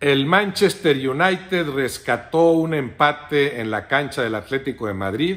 El Manchester United rescató un empate en la cancha del Atlético de Madrid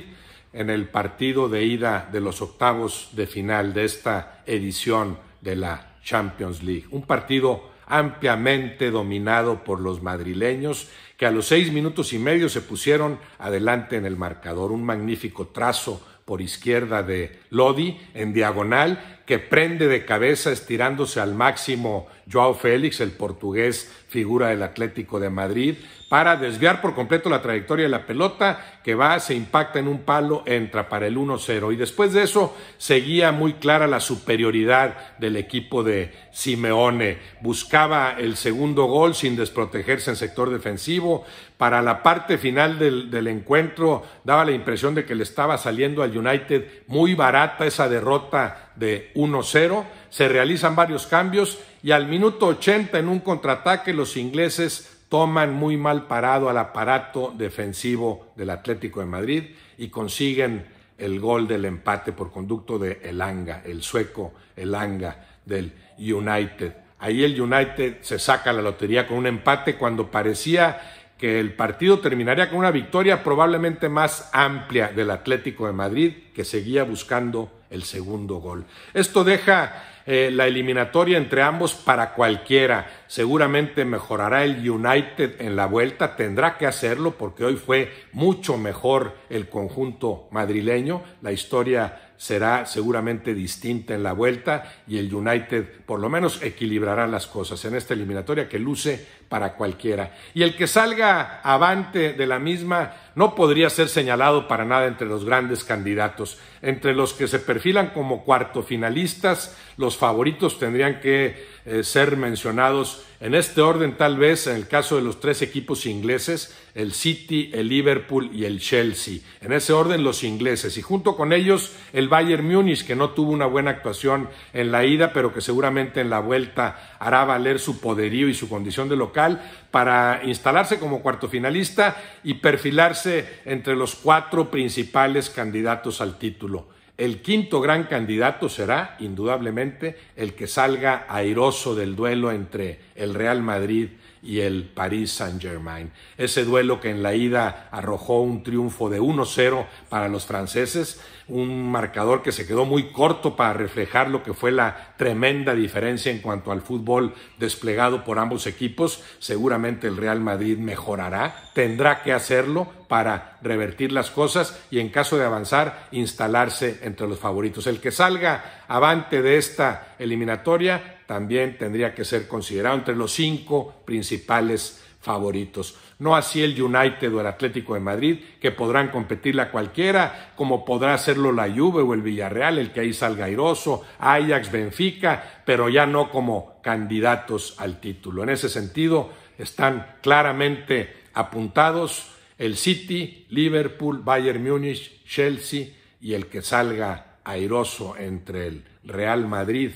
en el partido de ida de los octavos de final de esta edición de la Champions League. Un partido ampliamente dominado por los madrileños, que a los seis minutos y medio se pusieron adelante en el marcador. Un magnífico trazo por izquierda de Lodi en diagonal que prende de cabeza estirándose al máximo Joao Félix, el portugués figura del Atlético de Madrid, para desviar por completo la trayectoria de la pelota que va, se impacta en un palo, entra para el 1-0. Y después de eso seguía muy clara la superioridad del equipo de Simeone. Buscaba el segundo gol sin desprotegerse en sector defensivo. Para la parte final del, del encuentro daba la impresión de que le estaba saliendo al United muy barata esa derrota de 1-0, se realizan varios cambios y al minuto 80 en un contraataque los ingleses toman muy mal parado al aparato defensivo del Atlético de Madrid y consiguen el gol del empate por conducto de Elanga, el sueco Elanga del United. Ahí el United se saca la lotería con un empate cuando parecía que el partido terminaría con una victoria probablemente más amplia del Atlético de Madrid que seguía buscando el segundo gol. Esto deja eh, la eliminatoria entre ambos para cualquiera. Seguramente mejorará el United en la vuelta, tendrá que hacerlo porque hoy fue mucho mejor el conjunto madrileño. La historia será seguramente distinta en la vuelta y el United por lo menos equilibrará las cosas en esta eliminatoria que luce para cualquiera. Y el que salga avante de la misma no podría ser señalado para nada entre los grandes candidatos. Entre los que se perfilan como finalistas los favoritos tendrían que eh, ser mencionados en este orden, tal vez en el caso de los tres equipos ingleses, el City, el Liverpool y el Chelsea. En ese orden los ingleses y junto con ellos el Bayern Múnich, que no tuvo una buena actuación en la ida, pero que seguramente en la vuelta hará valer su poderío y su condición de local para instalarse como cuarto finalista y perfilarse entre los cuatro principales candidatos al título. El quinto gran candidato será, indudablemente, el que salga airoso del duelo entre el Real Madrid y el Paris Saint-Germain. Ese duelo que en la ida arrojó un triunfo de 1-0 para los franceses, un marcador que se quedó muy corto para reflejar lo que fue la tremenda diferencia en cuanto al fútbol desplegado por ambos equipos. Seguramente el Real Madrid mejorará, tendrá que hacerlo para revertir las cosas y en caso de avanzar, instalarse entre los favoritos. El que salga avante de esta eliminatoria también tendría que ser considerado entre los cinco principales favoritos. No así el United o el Atlético de Madrid, que podrán competir la cualquiera, como podrá hacerlo la Juve o el Villarreal, el que ahí salga airoso, Ajax, Benfica, pero ya no como candidatos al título. En ese sentido, están claramente apuntados el City, Liverpool, Bayern Múnich, Chelsea y el que salga airoso entre el Real Madrid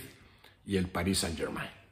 y el Paris Saint-Germain.